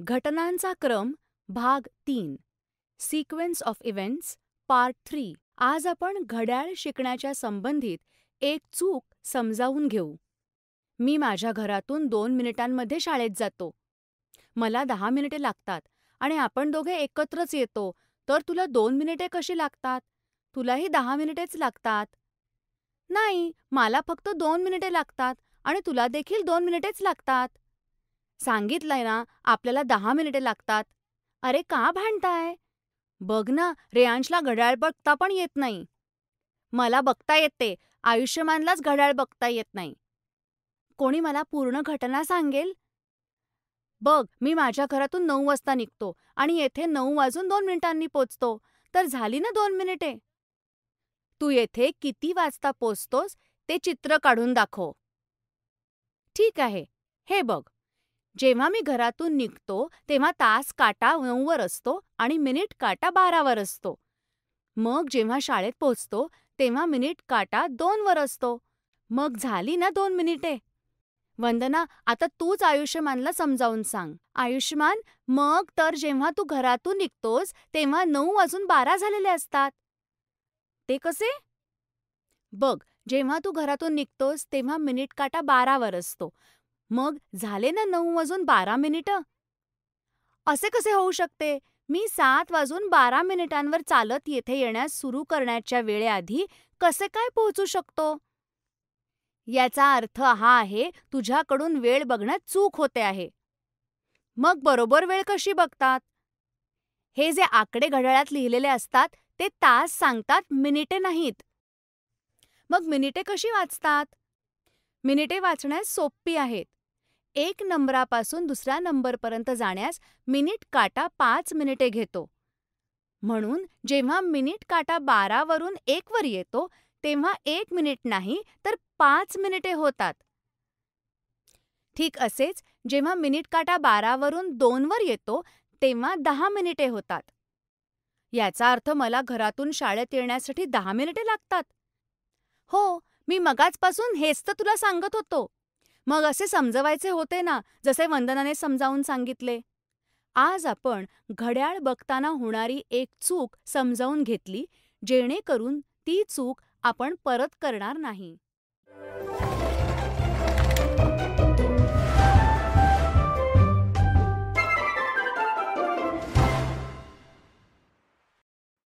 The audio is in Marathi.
घटनांचा क्रम भाग तीन sequence of events part three आज आपण घड्याळ शिकण्याच्या संबंधित एक चूक समजावून घेऊ मी माझ्या घरातून दोन मिनिटांमध्ये शाळेत जातो मला दहा मिनिटे लागतात आणि आपण दोघे एकत्रच येतो तर तुला दोन मिनिटे कशी लागतात तुलाही दहा मिनिटेच लागतात नाही मला फक्त दोन मिनिटे लागतात आणि तुला देखील दोन मिनिटेच लागतात सांगितलंय ना आपल्याला दहा मिनिटे लागतात. अरे का भांडताय? बघ ना रेयांशला घड्याळ बघता पण येत नाही. मला बघता येते, आयुष्यमानलाच घड्याळ बघता येत नाही. कोणी मला पूर्ण घटना सांगेल? बघ मी माझ्या घरातून नऊ वाजता निघतो आणि येथे नऊ वाजून दोन मिनिटांनी पोचतो, तर झाली ना दोन मिनिटे. तू येथे किती वाजता पोचतोस ते चित्र काढून दाखव. ठीक आहे, हे बघ. जेव्हा मी घरातून निघतो तेव्हा तास काटा नऊवर असतो आणि मिनिट काटा बारावर असतो मग जेव्हा शाळेत पोहोचतो तेव्हा मिनिट काटा दोनवर असतो मग झाली ना दोन मिनिटे वंदना आता तूच आयुष्यमानला समजावून सांग आयुष्यमान मग तर जेव्हा तू घरातून निघतोस तेव्हा नऊ वाजून बारा झालेले असतात ते कसे बघ जेव्हा तू घरातून निघतोस तेव्हा मिनिट काटा बारावर असतो मग झाले ना नऊ वाजून बारा मिनिटं असे कसे होऊ शकते मी सात वाजून बारा मिनिटांवर चालत येथे येण्यास सुरू करण्याच्या वेळेआधी कसे काय पोहोचू शकतो याचा अर्थ हा आहे तुझ्याकडून वेळ बघण्यात चूक होते आहे मग बरोबर वेळ कशी बघतात हे जे आकडे घड्याळात लिहिलेले असतात ते तास सांगतात मिनिटे नाहीत मग मिनिटे कशी वाचतात मिनिटे वाचण्यास सोपी आहेत एक नंबरापासून दुसऱ्या नंबरपर्यंत जाण्यास मिनिट काटा पाच मिनिटे घेतो म्हणून जेव्हा मिनिट काटा बारावरून एकवर येतो तेव्हा एक मिनिट नाही तर पाच मिनिटे होतात ठीक असेच जेव्हा मिनिट काटा बारावरून दोनवर येतो तेव्हा दहा मिनिटे होतात याचा अर्थ मला घरातून शाळेत येण्यासाठी दहा मिनिटे लागतात हो मी मगाचपासून हेच तर तुला सांगत होतो मग असे समजवायचे होते ना जसे वंदनाने समजावून सांगितले आज आपण घड्याळ बघताना होणारी एक चूक समजावून घेतली जेणेकरून ती चूक आपण परत करणार नाही